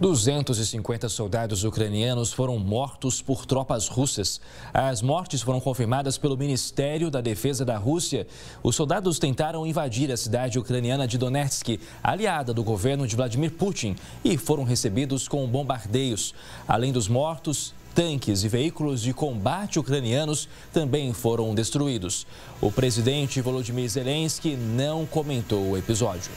250 soldados ucranianos foram mortos por tropas russas. As mortes foram confirmadas pelo Ministério da Defesa da Rússia. Os soldados tentaram invadir a cidade ucraniana de Donetsk, aliada do governo de Vladimir Putin, e foram recebidos com bombardeios. Além dos mortos, tanques e veículos de combate ucranianos também foram destruídos. O presidente Volodymyr Zelensky não comentou o episódio.